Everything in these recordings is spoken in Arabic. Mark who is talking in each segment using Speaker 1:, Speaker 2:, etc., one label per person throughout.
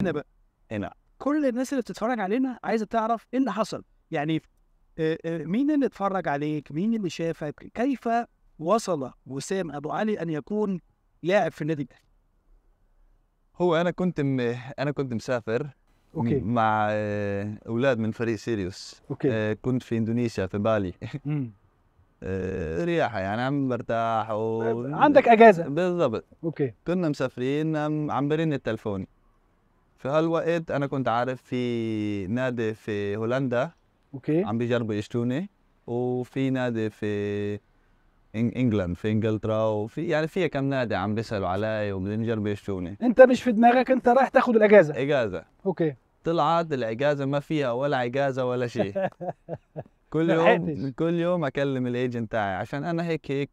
Speaker 1: هنا بقى هنا كل الناس اللي بتتفرج علينا عايزه تعرف ايه اللي حصل يعني مين اللي اتفرج عليك مين اللي شافك كيف وصل وسام ابو علي ان يكون لاعب في النادي الاهلي هو انا كنت م... انا كنت مسافر اوكي مع اولاد من فريق سيريوس اوكي آه كنت في اندونيسيا في بالي آه رياحه يعني عم برتاح و... عندك اجازه بالضبط اوكي كنا مسافرين عم برن التلفون في هالوقت انا كنت عارف في نادي في هولندا اوكي عم بيجربوا يشتوني وفي نادي في انجلند في انجلترا وفي يعني في كم نادي عم بيسالوا علي وبدهم يجربوا يشتوني انت مش في دماغك انت رايح تاخد الاجازه اجازه اوكي طلعت الاجازه ما فيها ولا اجازه ولا شيء كل يوم كل يوم اكلم الايجنت تاعي عشان انا هيك هيك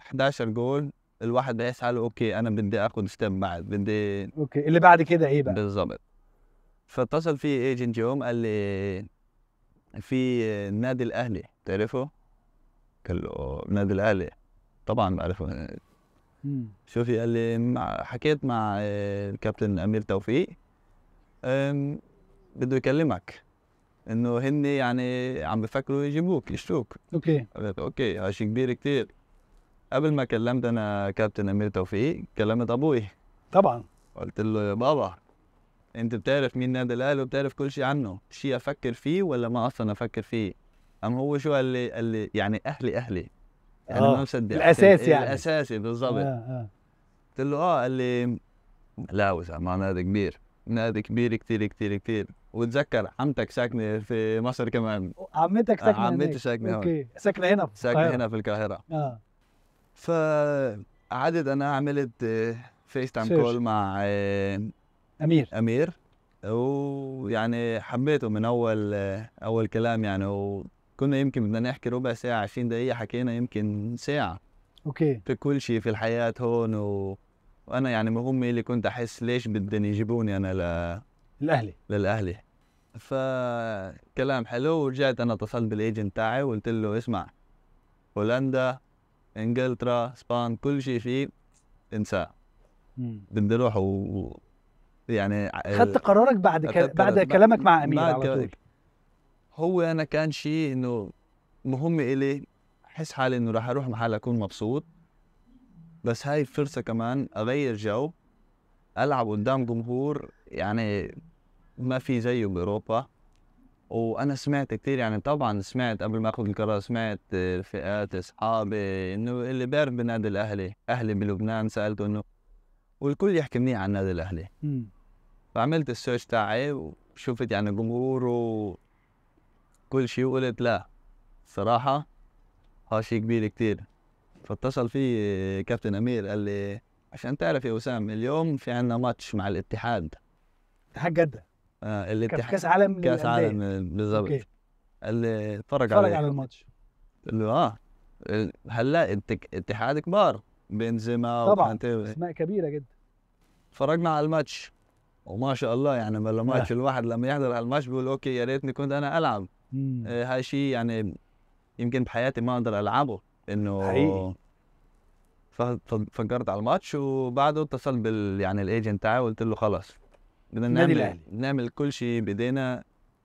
Speaker 1: 11 جول الواحد بيسعى له اوكي انا بدي اخد ستيب بعد بدي اوكي اللي بعد كده ايه بقى؟ بالظبط فاتصل في ايجنت يوم قال لي في النادي الاهلي تعرفه؟ قال له النادي آه، الاهلي طبعا بعرفه شوفي قال لي حكيت مع آه، الكابتن امير توفيق بده يكلمك انه هن يعني عم بفكروا يجيبوك يشتوك اوكي اوكي هالشيء كبير كثير قبل ما كلمت انا كابتن امير توفيق كلمت ابوي طبعا قلت له يا بابا انت بتعرف مين نادي الاهلي وبتعرف كل شيء عنه شيء افكر فيه ولا ما اصلا افكر فيه ام هو شو قال لي قال لي يعني اهلي اهلي يعني انا آه، ما مصدق الاساس يعني الاساسي بالظبط آه، آه. قلت له اه قال لي لا وسع ما نادي كبير نادي كبير كتير كتير كتير وتذكر عمتك ساكنه في مصر كمان عمتك ساكنه عمتي ساكنه اوكي ساكنه هنا في ساكنه هنا في القاهره اه فقعدت انا عملت فيس تايم كول مع امير امير ويعني حبيته من اول اول كلام يعني وكنا يمكن بدنا نحكي ربع ساعه 20 دقيقه حكينا يمكن ساعه اوكي في كل شيء في الحياه هون و... وانا يعني مهم اللي كنت احس ليش بدهم يجيبوني انا ل الاهلي للاهلي فكلام حلو ورجعت انا اتصلت بالايجنت تاعي وقلت له اسمع هولندا انجلترا اسبان كل شيء فيه انساه بدي اروح و يعني آه، اخذت قرارك بعد ك... بعد كلامك مع امير على طول هو انا كان شيء انه مهم الي احس حالي انه راح اروح محل اكون مبسوط بس هاي فرصه كمان اغير جو العب قدام جمهور يعني ما في زيه باوروبا وانا سمعت كثير يعني طبعا سمعت قبل ما اخذ القرار سمعت رفقات اصحابي انه اللي بيعرف بالنادي الاهلي اهلي بلبنان سالته انه والكل يحكي منيح عن النادي الاهلي فعملت السيرش تاعي وشفت يعني جمهوره وكل شيء وقلت لا صراحه ها شيء كبير كثير فاتصل في كابتن امير قال لي عشان تعرف يا وسام اليوم في عندنا ماتش مع الاتحاد اتحاد جده آه الاتحاد كاس عالم كاس عالم بالظبط قال لي اتفرج على اتفرج على الماتش له اه هلا اتحاد كبار بنزيما طبعا اسماء كبيره جدا اتفرجنا على الماتش وما شاء الله يعني ما الماتش آه. الواحد لما يحضر على الماتش بيقول اوكي يا ريتني كنت انا العب آه هاي شيء يعني يمكن بحياتي ما اقدر العبه انه حقيقي فجرت على الماتش وبعده اتصل بال يعني الايجنت تاعي وقلت له خلاص بدنا نعمل الأهلي. نعمل كل شيء بايدينا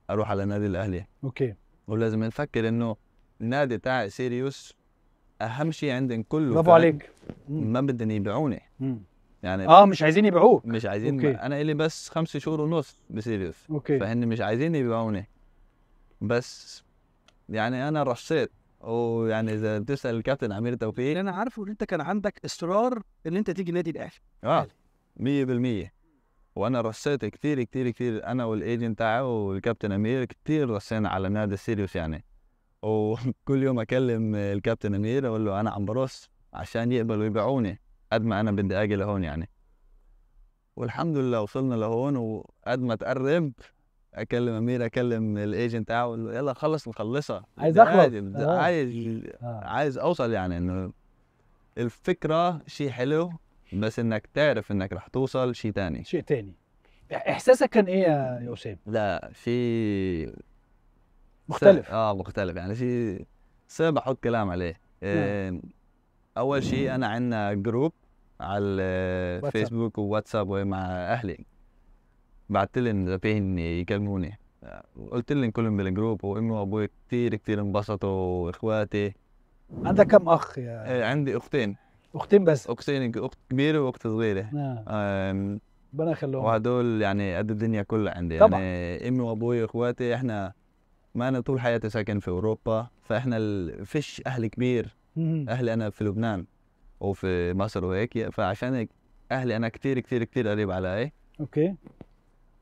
Speaker 1: اروح على النادي الاهلي اوكي ولازم نفكر انه النادي تاع سيريوس اهم شيء عندهم كله برافو عليك ما بدهم يبيعوني يعني اه مش عايزين يبيعوك مش عايزين أوكي. انا الي بس خمس شهور ونص بسيريوس اوكي فهن مش عايزين يبيعوني بس يعني انا رصيت ويعني اذا بتسال الكابتن عمير توفيق انا عارفه ان انت كان عندك اصرار ان انت تيجي نادي الاهلي اه 100% وانا رشيت كثير كثير كثير انا والايجنت تاعي والكابتن امير كثير رشينا على نادي سيريوس يعني وكل يوم اكلم الكابتن امير اقول له انا عم برص عشان يقبلوا يبيعوني قد ما انا بدي اجي لهون يعني والحمد لله وصلنا لهون وقد ما تقرب اكلم امير اكلم الايجنت تاعه اقول له يلا خلص نخلصها عايز اخلص عايز آه. آه. عايز اوصل يعني انه الفكره شيء حلو بس انك تعرف انك رح توصل شيء ثاني شيء ثاني احساسك كان ايه يا اسامه؟ لا شيء مختلف س... اه مختلف يعني شيء صعب احط كلام عليه إيه... اول شيء انا عندنا جروب على الفيسبوك وواتساب مع اهلي بعثت لهم مدربين يكلموني قلت لهم كلهم بالجروب وامي وابوي كثير كثير انبسطوا واخواتي عندك كم اخ يا آه، عندي اختين اختين بس اختين اخت كبيره واخت صغيره نعم ربنا يخليهم وهدول يعني قد الدنيا كلها عندي يعني طبعا. يعني امي وابوي واخواتي احنا ما انا طول حياتي ساكن في اوروبا فاحنا ال... فيش اهل كبير اهلي انا في لبنان وفي مصر وهيك فعشان هيك اهلي انا كثير كثير كثير قريب علي اوكي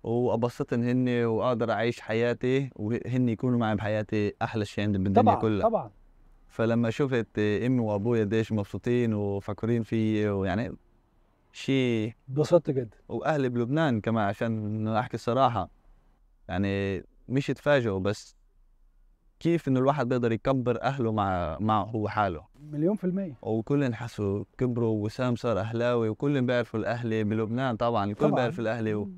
Speaker 1: وابسطهم هن واقدر اعيش حياتي وهن يكونوا معي بحياتي احلى شيء عندي بالدنيا طبعا كلها طبعا فلما شفت امي وابويا قديش مبسوطين وفاكرين فيي ويعني شيء انبسطت جدا واهلي بلبنان كمان عشان احكي الصراحه يعني مش اتفاجئوا بس كيف انه الواحد بيقدر يكبر اهله مع مع هو حاله مليون في المية وكلهم حسوا كبروا وسام صار اهلاوي وكلهم بيعرفوا الاهلي بلبنان طبعا الكل بيعرف الاهلي و...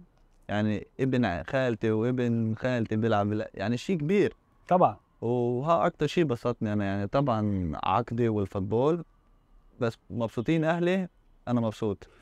Speaker 1: يعني ابن خالتي وابن خالتي بيلعب يعني شيء كبير طبعا وها اكتر شيء بسطني انا يعني طبعا عقدي والفوتبول بس مبسوطين اهلي انا مبسوط